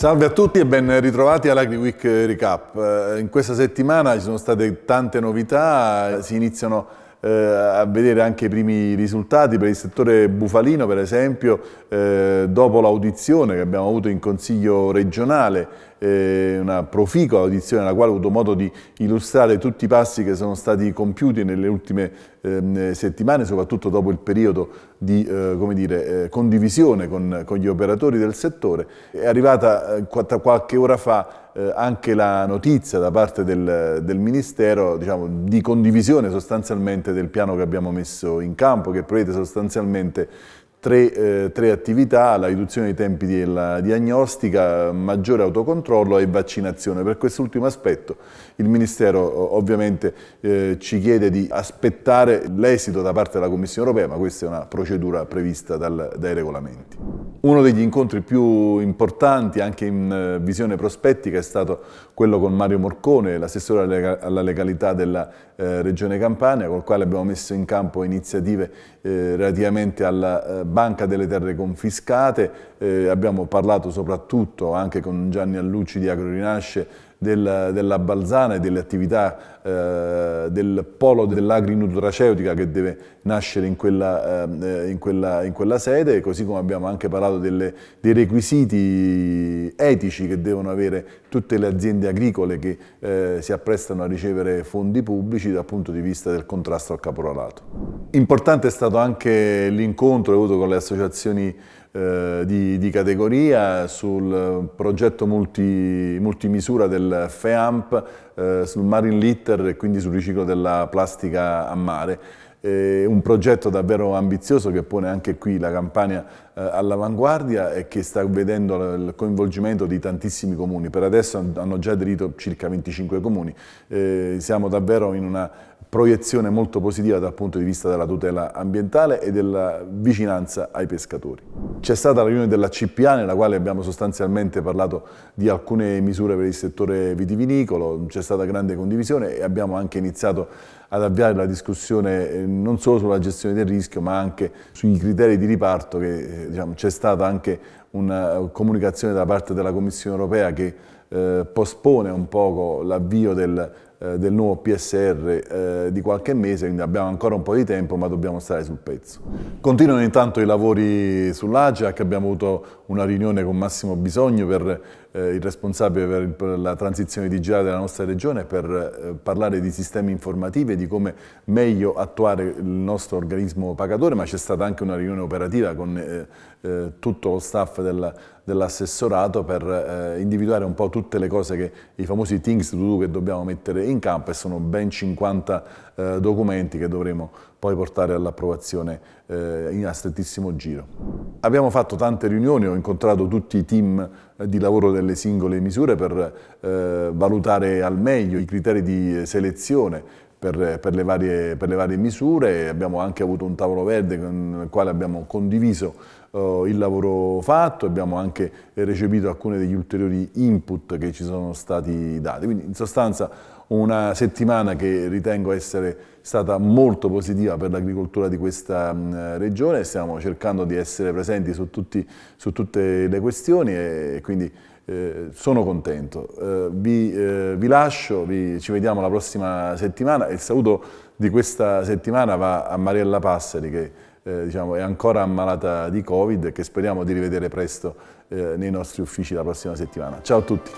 Salve a tutti e ben ritrovati all'Agri Week Recap. Eh, in questa settimana ci sono state tante novità, si iniziano eh, a vedere anche i primi risultati per il settore bufalino per esempio eh, dopo l'audizione che abbiamo avuto in consiglio regionale eh, una proficua audizione nella quale ho avuto modo di illustrare tutti i passi che sono stati compiuti nelle ultime eh, settimane, soprattutto dopo il periodo di eh, dire, eh, condivisione con, con, gli operatori del settore. È arrivata eh, qualche ora fa eh, anche la notizia da parte del, del Ministero diciamo, di condivisione sostanzialmente del piano che abbiamo messo in campo, che prevede sostanzialmente Tre, eh, tre, attività, la riduzione dei tempi della diagnostica, maggiore autocontrollo e vaccinazione. Per quest'ultimo aspetto il Ministero ovviamente eh, ci chiede di aspettare l'esito da parte della Commissione europea, ma questa è una procedura prevista dal, dai regolamenti. Uno degli incontri più importanti, anche in eh, visione prospettica, è stato quello con Mario Morcone, l'assessore alla legalità della eh, Regione Campania, col quale abbiamo messo in campo iniziative eh, relativamente alla eh, Banca delle Terre Confiscate, eh, abbiamo parlato soprattutto anche con Gianni Allucci di Agro Rinasce della Balzana e delle attività eh, del polo dell'agrinutraceutica che deve nascere in quella, eh, in, quella, in quella, sede, così come abbiamo anche parlato delle, dei requisiti etici che devono avere tutte le aziende agricole che eh, si apprestano a ricevere fondi pubblici dal punto di vista del contrasto al caporalato. Importante è stato anche l'incontro avuto con le associazioni eh, di, di, categoria sul progetto multi, multimisura del FEAMP eh, sul marine litter e quindi sul riciclo della plastica a mare. Eh, un progetto davvero ambizioso che pone anche qui la Campania eh, all'avanguardia e che sta vedendo il coinvolgimento di tantissimi comuni. Per adesso hanno già aderito circa 25 comuni. Eh, siamo davvero in una proiezione molto positiva dal punto di vista della tutela ambientale e della vicinanza ai pescatori. C'è stata la riunione della CPA nella quale abbiamo sostanzialmente parlato di alcune misure per il settore vitivinicolo, c'è stata grande condivisione e abbiamo anche iniziato ad avviare la discussione eh, non solo sulla gestione del rischio ma anche sui criteri di riparto che eh, diciamo, c'è stata anche una eh, comunicazione da parte della Commissione europea che eh, pospone un poco l'avvio del eh, del nuovo PSR eh, di qualche mese, quindi abbiamo ancora un po' di tempo ma dobbiamo stare sul pezzo. Continuano intanto i lavori sull'AGIAC, abbiamo avuto una riunione con Massimo Bisogno per eh, il responsabile per, per, la transizione digitale della nostra regione per eh, parlare di sistemi informativi e di come meglio attuare il nostro organismo pagatore, ma c'è stata anche una riunione operativa con eh, tutto lo staff della dell'assessorato per eh, individuare un po' tutte le cose che i famosi things to do che dobbiamo mettere in campo e sono ben 50 eh, documenti che dovremo poi portare all'approvazione eh, in a strettissimo giro. Abbiamo fatto tante riunioni, ho incontrato tutti i team eh, di lavoro delle singole misure per eh, valutare al meglio i criteri di eh, selezione, per, per, le varie, per, le varie, misure, abbiamo anche avuto un tavolo verde con il quale abbiamo condiviso uh, il lavoro fatto, abbiamo anche recepito alcuni degli ulteriori input che ci sono stati dati, quindi in sostanza una settimana che ritengo essere stata molto positiva per l'agricoltura di questa mh, mm, regione, stiamo cercando di essere presenti su, tutti, su tutte le questioni e quindi eh, sono contento. Eh, vi, eh, vi, lascio, vi, ci vediamo la prossima settimana. Il saluto di questa settimana va a Mariella Passeri che eh, diciamo, è ancora ammalata di Covid e che speriamo di rivedere presto eh, nei nostri uffici la prossima settimana. Ciao a tutti.